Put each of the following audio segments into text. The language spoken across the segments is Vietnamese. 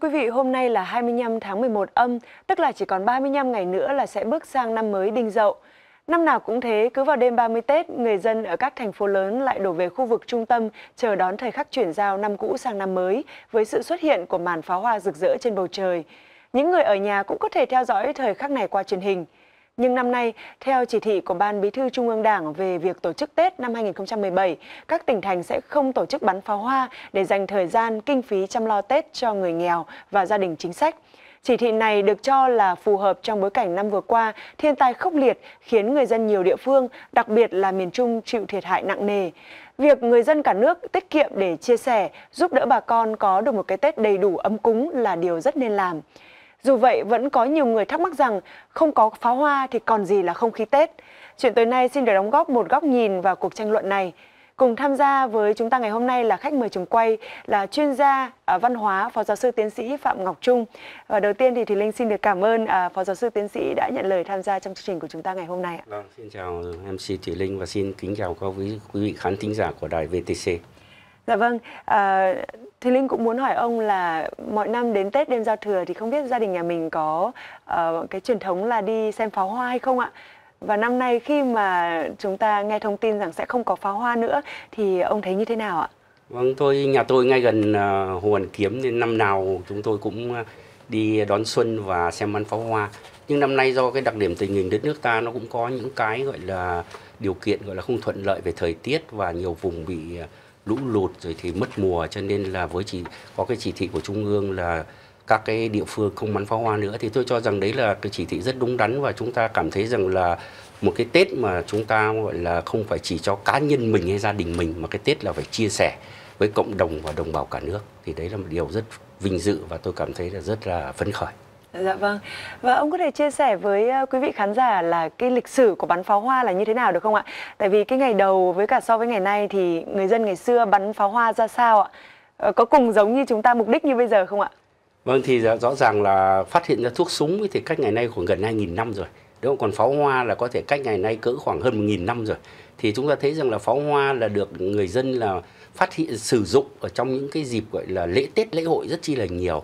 quý vị, hôm nay là 25 tháng 11 âm, tức là chỉ còn 35 ngày nữa là sẽ bước sang năm mới Đinh Dậu. Năm nào cũng thế, cứ vào đêm 30 Tết, người dân ở các thành phố lớn lại đổ về khu vực trung tâm chờ đón thời khắc chuyển giao năm cũ sang năm mới với sự xuất hiện của màn pháo hoa rực rỡ trên bầu trời. Những người ở nhà cũng có thể theo dõi thời khắc này qua truyền hình. Nhưng năm nay, theo chỉ thị của Ban Bí thư Trung ương Đảng về việc tổ chức Tết năm 2017, các tỉnh thành sẽ không tổ chức bắn pháo hoa để dành thời gian kinh phí chăm lo Tết cho người nghèo và gia đình chính sách. Chỉ thị này được cho là phù hợp trong bối cảnh năm vừa qua, thiên tai khốc liệt khiến người dân nhiều địa phương, đặc biệt là miền Trung chịu thiệt hại nặng nề. Việc người dân cả nước tiết kiệm để chia sẻ, giúp đỡ bà con có được một cái Tết đầy đủ ấm cúng là điều rất nên làm. Dù vậy, vẫn có nhiều người thắc mắc rằng không có pháo hoa thì còn gì là không khí Tết. Chuyện tối nay xin được đóng góp một góc nhìn vào cuộc tranh luận này. Cùng tham gia với chúng ta ngày hôm nay là khách mời trường quay là chuyên gia à, văn hóa Phó giáo sư tiến sĩ Phạm Ngọc Trung. Và đầu tiên thì Thùy Linh xin được cảm ơn à, Phó giáo sư tiến sĩ đã nhận lời tham gia trong chương trình của chúng ta ngày hôm nay. Vâng, xin chào MC Thùy Linh và xin kính chào các quý vị khán thính giả của đài VTC. Dạ vâng, à, ờ, Thùy Linh cũng muốn hỏi ông là mọi năm đến Tết đêm giao thừa thì không biết gia đình nhà mình có uh, cái truyền thống là đi xem pháo hoa hay không ạ? Và năm nay khi mà chúng ta nghe thông tin rằng sẽ không có pháo hoa nữa thì ông thấy như thế nào ạ? Vâng, tôi nhà tôi ngay gần uh, Hồ Hoàn Kiếm nên năm nào chúng tôi cũng đi đón xuân và xem bắn pháo hoa. Nhưng năm nay do cái đặc điểm tình hình đất nước ta nó cũng có những cái gọi là điều kiện gọi là không thuận lợi về thời tiết và nhiều vùng bị uh, lũ lụt rồi thì mất mùa cho nên là với chỉ có cái chỉ thị của trung ương là các cái địa phương không bắn pháo hoa nữa thì tôi cho rằng đấy là cái chỉ thị rất đúng đắn và chúng ta cảm thấy rằng là một cái Tết mà chúng ta gọi là không phải chỉ cho cá nhân mình hay gia đình mình mà cái Tết là phải chia sẻ với cộng đồng và đồng bào cả nước thì đấy là một điều rất vinh dự và tôi cảm thấy là rất là phấn khởi. Dạ vâng. Và ông có thể chia sẻ với ờ, quý vị khán giả là cái lịch sử của bắn pháo hoa là như thế nào được không ạ? Tại vì cái ngày đầu với cả so với ngày nay thì người dân ngày xưa bắn pháo hoa ra sao ạ? Ờ, có cùng giống như chúng ta mục đích như bây giờ không ạ? Vâng thì rõ ràng là phát hiện ra thuốc súng thì cách ngày nay khoảng gần 2.000 năm rồi. Đúng không? Còn pháo hoa là có thể cách ngày nay cỡ khoảng hơn 1.000 năm rồi. Thì chúng ta thấy rằng là pháo hoa là được người dân là phát hiện sử dụng ở trong những cái dịp gọi là lễ Tết lễ hội rất chi là nhiều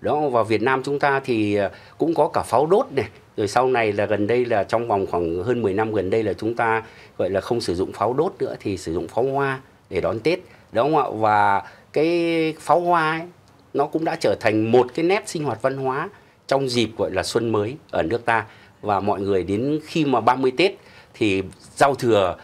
đó vào Việt Nam chúng ta thì à, cũng có cả pháo đốt này rồi sau này là gần đây là trong vòng khoảng hơn 10 năm gần đây là chúng ta gọi là không sử dụng pháo đốt nữa thì sử dụng pháo hoa để đón Tết đó không ạ và cái pháo hoa ấy, nó cũng đã trở thành một cái nét sinh hoạt văn hóa trong dịp gọi là xuân mới ở nước ta và mọi người đến khi mà 30 Tết thì giao thừa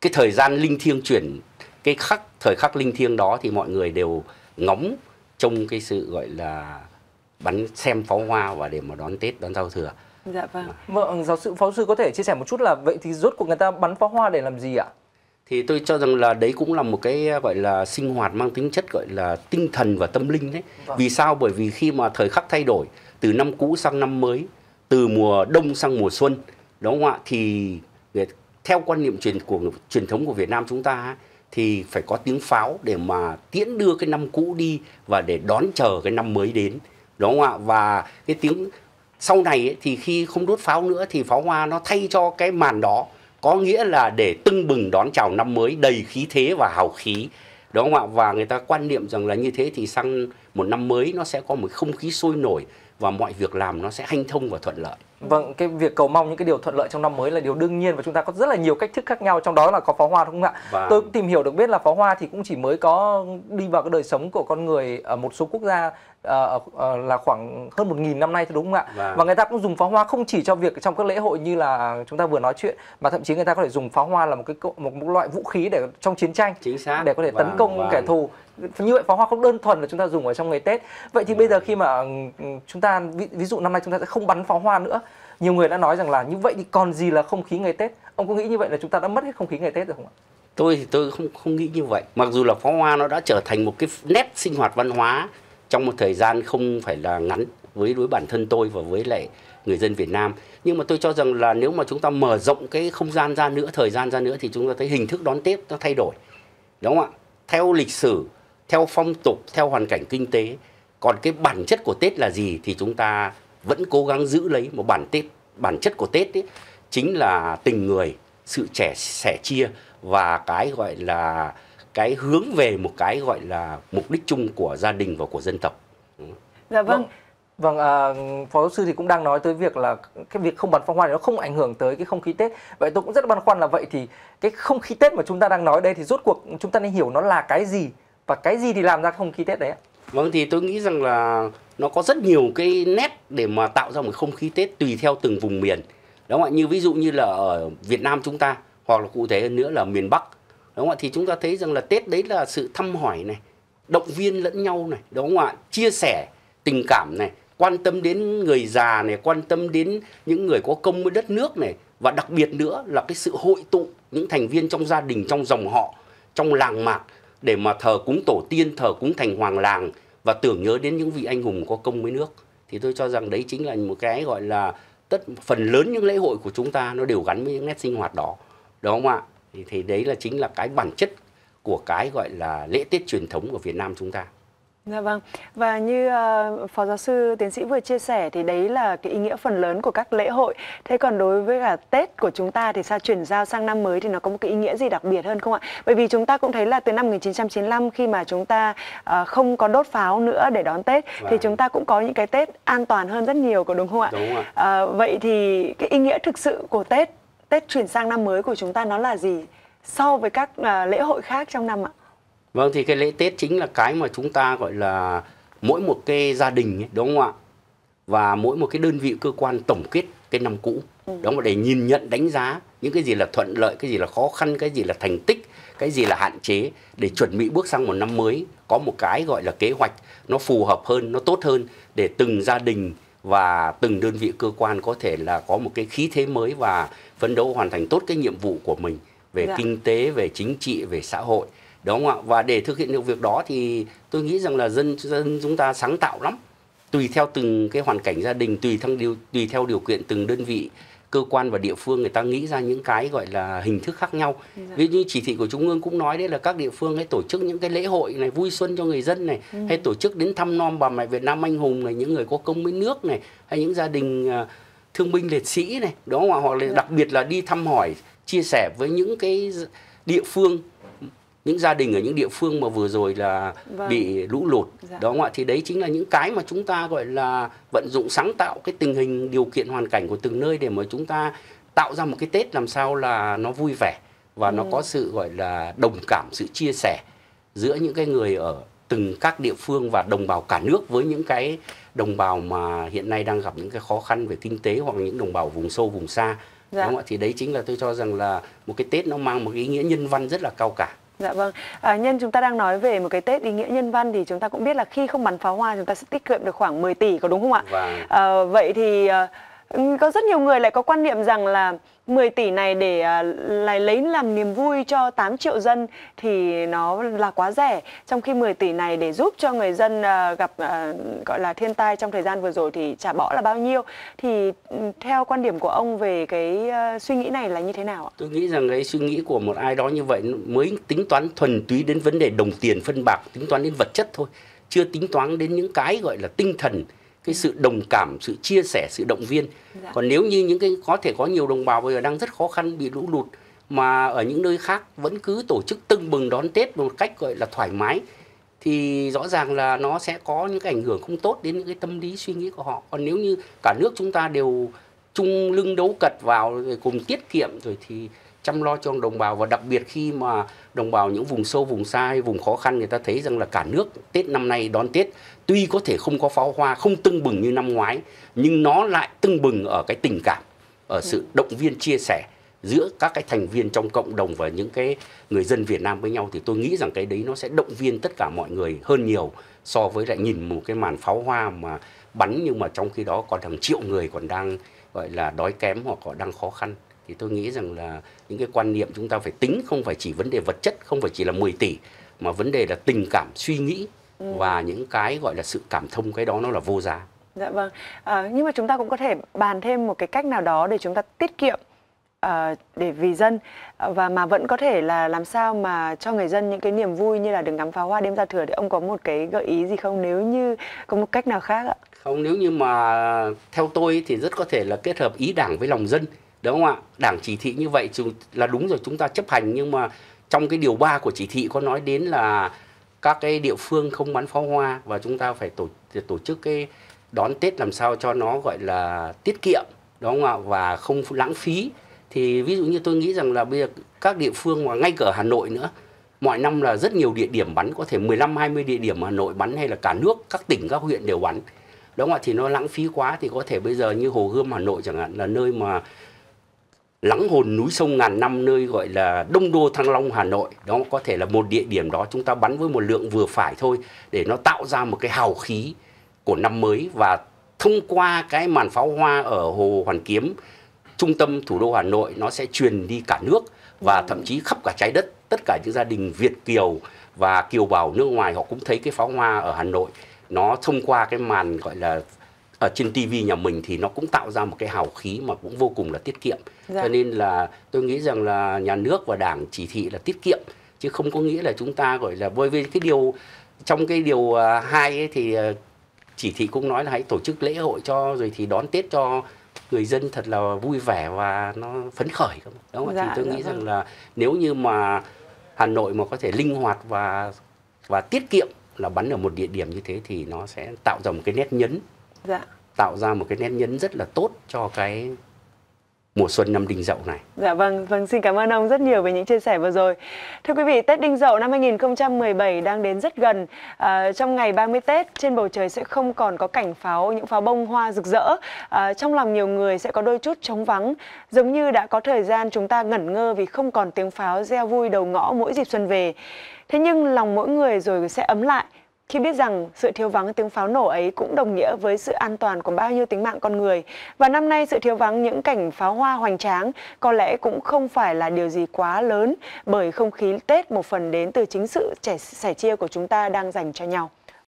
cái thời gian linh thiêng chuyển cái khắc thời khắc linh thiêng đó thì mọi người đều ngóng trong cái sự gọi là bắn xem pháo hoa và để mà đón Tết đón giao thừa. Dạ vâng. Vâng, giáo sư phó sư có thể chia sẻ một chút là vậy thì rốt cuộc người ta bắn pháo hoa để làm gì ạ? Thì tôi cho rằng là đấy cũng là một cái gọi là sinh hoạt mang tính chất gọi là tinh thần và tâm linh đấy. Vâng. Vì sao? Bởi vì khi mà thời khắc thay đổi từ năm cũ sang năm mới, từ mùa đông sang mùa xuân, đúng không ạ? Thì theo quan niệm truyền của truyền thống của Việt Nam chúng ta thì phải có tiếng pháo để mà tiễn đưa cái năm cũ đi và để đón chờ cái năm mới đến đúng không ạ và cái tiếng sau này ấy, thì khi không đốt pháo nữa thì pháo hoa nó thay cho cái màn đó có nghĩa là để tưng bừng đón chào năm mới đầy khí thế và hào khí đúng không ạ và người ta quan niệm rằng là như thế thì sang một năm mới nó sẽ có một không khí sôi nổi và mọi việc làm nó sẽ hanh thông và thuận lợi. Vâng, cái việc cầu mong những cái điều thuận lợi trong năm mới là điều đương nhiên và chúng ta có rất là nhiều cách thức khác nhau trong đó là có pháo hoa đúng không ạ? Và... Vâng. Tôi cũng tìm hiểu được biết là pháo hoa thì cũng chỉ mới có đi vào cái đời sống của con người ở một số quốc gia uh, uh, là khoảng hơn một nghìn năm nay thôi đúng không ạ? Và... Vâng. và người ta cũng dùng pháo hoa không chỉ cho việc trong các lễ hội như là chúng ta vừa nói chuyện mà thậm chí người ta có thể dùng pháo hoa là một cái một, một loại vũ khí để trong chiến tranh Chính xác. để có thể và... tấn vâng, công và... kẻ thù như vậy pháo hoa không đơn thuần là chúng ta dùng ở trong ngày Tết vậy thì bây giờ vâng. khi mà ừ, chúng ta ví, ví dụ năm nay chúng ta sẽ không bắn pháo hoa nữa nhiều người đã nói rằng là như vậy thì còn gì là không khí ngày Tết ông có nghĩ như vậy là chúng ta đã mất hết không khí ngày Tết rồi không ạ tôi thì tôi không không nghĩ như vậy mặc dù là pháo hoa nó đã trở thành một cái nét sinh hoạt văn hóa trong một thời gian không phải là ngắn với đối bản thân tôi và với lại người dân Việt Nam nhưng mà tôi cho rằng là nếu mà chúng ta mở rộng cái không gian ra nữa thời gian ra nữa thì chúng ta thấy hình thức đón Tết nó thay đổi đúng không ạ theo lịch sử theo phong tục, theo hoàn cảnh kinh tế. Còn cái bản chất của Tết là gì thì chúng ta vẫn cố gắng giữ lấy một bản Tết, bản chất của Tết ấy, chính là tình người, sự trẻ sẻ chia và cái gọi là cái hướng về một cái gọi là mục đích chung của gia đình và của dân tộc. Dạ vâng. Vâng, vâng à, phó giáo sư thì cũng đang nói tới việc là cái việc không bắn pháo hoa này nó không ảnh hưởng tới cái không khí Tết. Vậy tôi cũng rất băn khoăn là vậy thì cái không khí Tết mà chúng ta đang nói đây thì rốt cuộc chúng ta nên hiểu nó là cái gì và cái gì thì làm ra không khí tết đấy vâng thì tôi nghĩ rằng là nó có rất nhiều cái nét để mà tạo ra một không khí tết tùy theo từng vùng miền đúng không ạ như ví dụ như là ở Việt Nam chúng ta hoặc là cụ thể hơn nữa là miền Bắc đúng không ạ thì chúng ta thấy rằng là Tết đấy là sự thăm hỏi này động viên lẫn nhau này đúng không ạ chia sẻ tình cảm này quan tâm đến người già này quan tâm đến những người có công với đất nước này và đặc biệt nữa là cái sự hội tụ những thành viên trong gia đình trong dòng họ trong làng mạc để mà thờ cúng tổ tiên, thờ cúng thành hoàng làng và tưởng nhớ đến những vị anh hùng có công với nước. Thì tôi cho rằng đấy chính là một cái gọi là tất phần lớn những lễ hội của chúng ta nó đều gắn với những nét sinh hoạt đó. Đúng không ạ? Thì, thì đấy là chính là cái bản chất của cái gọi là lễ Tết truyền thống của Việt Nam chúng ta. Dạ vâng. Và như uh, phó giáo sư tiến sĩ vừa chia sẻ thì đấy là cái ý nghĩa phần lớn của các lễ hội. Thế còn đối với cả Tết của chúng ta thì sao chuyển giao sang năm mới thì nó có một cái ý nghĩa gì đặc biệt hơn không ạ? Bởi vì chúng ta cũng thấy là từ năm 1995 khi mà chúng ta uh, không có đốt pháo nữa để đón Tết vâng. thì chúng ta cũng có những cái Tết an toàn hơn rất nhiều có đúng không ạ? Đúng ạ. Uh, vậy thì cái ý nghĩa thực sự của Tết Tết chuyển sang năm mới của chúng ta nó là gì so với các uh, lễ hội khác trong năm ạ? Vâng thì cái lễ Tết chính là cái mà chúng ta gọi là mỗi một cái gia đình ấy, đúng không ạ? Và mỗi một cái đơn vị cơ quan tổng kết cái năm cũ. Ừ. Đó để nhìn nhận đánh giá những cái gì là thuận lợi, cái gì là khó khăn, cái gì là thành tích, cái gì là hạn chế để chuẩn bị bước sang một năm mới có một cái gọi là kế hoạch nó phù hợp hơn, nó tốt hơn để từng gia đình và từng đơn vị cơ quan có thể là có một cái khí thế mới và phấn đấu hoàn thành tốt cái nhiệm vụ của mình về dạ. kinh tế, về chính trị, về xã hội đúng không ạ và để thực hiện được việc đó thì tôi nghĩ rằng là dân dân chúng ta sáng tạo lắm tùy theo từng cái hoàn cảnh gia đình tùy theo điều tùy theo điều kiện từng đơn vị cơ quan và địa phương người ta nghĩ ra những cái gọi là hình thức khác nhau dạ. ví dụ như chỉ thị của trung ương cũng nói đấy là các địa phương hãy tổ chức những cái lễ hội này vui xuân cho người dân này ừ. hay tổ chức đến thăm non bà mẹ việt nam anh hùng này những người có công với nước này hay những gia đình à, thương binh liệt sĩ này đó hoặc là dạ. đặc biệt là đi thăm hỏi chia sẻ với những cái địa phương những gia đình ở những địa phương mà vừa rồi là vâng. bị lũ lụt dạ. đó không ạ thì đấy chính là những cái mà chúng ta gọi là vận dụng sáng tạo cái tình hình điều kiện hoàn cảnh của từng nơi để mà chúng ta tạo ra một cái tết làm sao là nó vui vẻ và ừ. nó vâng. có sự gọi là đồng cảm sự chia sẻ giữa những cái người ở từng các địa phương và đồng bào cả nước với những cái đồng bào mà hiện nay đang gặp những cái khó khăn về kinh tế hoặc những đồng bào vùng sâu vùng xa dạ. đúng không ạ thì đấy chính là tôi cho rằng là một cái tết nó mang một ý nghĩa nhân văn rất là cao cả Dạ vâng. À, nhân chúng ta đang nói về một cái Tết ý nghĩa nhân văn thì chúng ta cũng biết là khi không bắn pháo hoa chúng ta sẽ tiết kiệm được khoảng 10 tỷ có đúng không ạ? Vâng. À, vậy thì ờ, có rất nhiều người lại có quan niệm rằng là 10 tỷ này để à, lại lấy làm niềm vui cho 8 triệu dân thì nó là quá rẻ, trong khi 10 tỷ này để giúp cho người dân à, gặp à, gọi là thiên tai trong thời gian vừa rồi thì trả bỏ là bao nhiêu? Thì ừ, theo quan điểm của ông về cái suy nghĩ này là như thế nào ạ? Tôi nghĩ rằng cái suy nghĩ của một ai đó như vậy mới tính toán thuần túy đến vấn đề đồng tiền phân bạc, tính toán đến vật chất thôi, chưa tính toán đến những cái gọi là tinh thần cái sự đồng cảm sự chia sẻ sự động viên dạ. còn nếu như những cái có thể có nhiều đồng bào bây giờ đang rất khó khăn bị lũ lụt mà ở những nơi khác vẫn cứ tổ chức tưng bừng đón tết một cách gọi là thoải mái thì rõ ràng là nó sẽ có những cái ảnh hưởng không tốt đến những cái tâm lý suy nghĩ của họ còn nếu như cả nước chúng ta đều chung lưng đấu cật vào rồi cùng tiết kiệm rồi thì chăm lo cho đồng bào và đặc biệt khi mà đồng bào những vùng sâu vùng xa hay vùng khó khăn người ta thấy rằng là cả nước Tết năm nay đón Tết tuy có thể không có pháo hoa không tưng bừng như năm ngoái nhưng nó lại tưng bừng ở cái tình cảm ở ừ. sự động viên chia sẻ giữa các cái thành viên trong cộng đồng và những cái người dân Việt Nam với nhau thì tôi nghĩ rằng cái đấy nó sẽ động viên tất cả mọi người hơn nhiều so với lại nhìn một cái màn pháo hoa mà bắn nhưng mà trong khi đó còn hàng triệu người còn đang gọi là đói kém hoặc còn đang khó khăn thì tôi nghĩ rằng là những cái quan niệm chúng ta phải tính không phải chỉ vấn đề vật chất không phải chỉ là 10 tỷ mà vấn đề là tình cảm suy nghĩ ừ. và những cái gọi là sự cảm thông cái đó nó là vô giá dạ vâng à, nhưng mà chúng ta cũng có thể bàn thêm một cái cách nào đó để chúng ta tiết kiệm À, để vì dân à, và mà vẫn có thể là làm sao mà cho người dân những cái niềm vui như là được ngắm pháo hoa đêm giao thừa thì ông có một cái gợi ý gì không nếu như có một cách nào khác ạ? Không nếu như mà theo tôi thì rất có thể là kết hợp ý đảng với lòng dân đúng không ạ đảng chỉ thị như vậy là đúng rồi chúng ta chấp hành nhưng mà trong cái điều 3 của chỉ thị có nói đến là các cái địa phương không bắn pháo hoa và chúng ta phải tổ tổ chức cái đón Tết làm sao cho nó gọi là tiết kiệm đúng không ạ và không lãng phí thì ví dụ như tôi nghĩ rằng là bây giờ các địa phương mà ngay cả Hà Nội nữa mọi năm là rất nhiều địa điểm bắn có thể 15 20 địa điểm Hà Nội bắn hay là cả nước các tỉnh các huyện đều bắn đúng không ạ thì nó lãng phí quá thì có thể bây giờ như Hồ Gươm Hà Nội chẳng hạn là nơi mà lắng hồn núi sông ngàn năm nơi gọi là đông đô thăng long hà nội đó có thể là một địa điểm đó chúng ta bắn với một lượng vừa phải thôi để nó tạo ra một cái hào khí của năm mới và thông qua cái màn pháo hoa ở hồ hoàn kiếm trung tâm thủ đô hà nội nó sẽ truyền đi cả nước và thậm chí khắp cả trái đất tất cả những gia đình việt kiều và kiều bào nước ngoài họ cũng thấy cái pháo hoa ở hà nội nó thông qua cái màn gọi là ở ờ, trên TV nhà mình thì nó cũng tạo ra một cái hào khí mà cũng vô cùng là tiết kiệm. Dạ. Cho nên là tôi nghĩ rằng là nhà nước và đảng chỉ thị là tiết kiệm chứ không có nghĩa là chúng ta gọi là bởi vì cái điều trong cái điều à, hai ấy thì à, chỉ thị cũng nói là hãy tổ chức lễ hội cho rồi thì đón Tết cho người dân thật là vui vẻ và nó phấn khởi không? Đúng không? Dạ, thì tôi dạ nghĩ vâng. rằng là nếu như mà Hà Nội mà có thể linh hoạt và và tiết kiệm là bắn ở một địa điểm như thế thì nó sẽ tạo ra một cái nét nhấn dạ. tạo ra một cái nét nhấn rất là tốt cho cái mùa xuân năm Đinh Dậu này. Dạ vâng, vâng xin cảm ơn ông rất nhiều về những chia sẻ vừa rồi. Thưa quý vị, Tết Đinh Dậu năm 2017 đang đến rất gần. À, trong ngày 30 Tết, trên bầu trời sẽ không còn có cảnh pháo, những pháo bông hoa rực rỡ. À, trong lòng nhiều người sẽ có đôi chút trống vắng, giống như đã có thời gian chúng ta ngẩn ngơ vì không còn tiếng pháo reo vui đầu ngõ mỗi dịp xuân về. Thế nhưng lòng mỗi người rồi sẽ ấm lại khi biết rằng sự thiếu vắng tiếng pháo nổ ấy cũng đồng nghĩa với sự an toàn của bao nhiêu tính mạng con người. Và năm nay sự thiếu vắng những cảnh pháo hoa hoành tráng có lẽ cũng không phải là điều gì quá lớn bởi không khí Tết một phần đến từ chính sự sẻ chia của chúng ta đang dành cho nhau.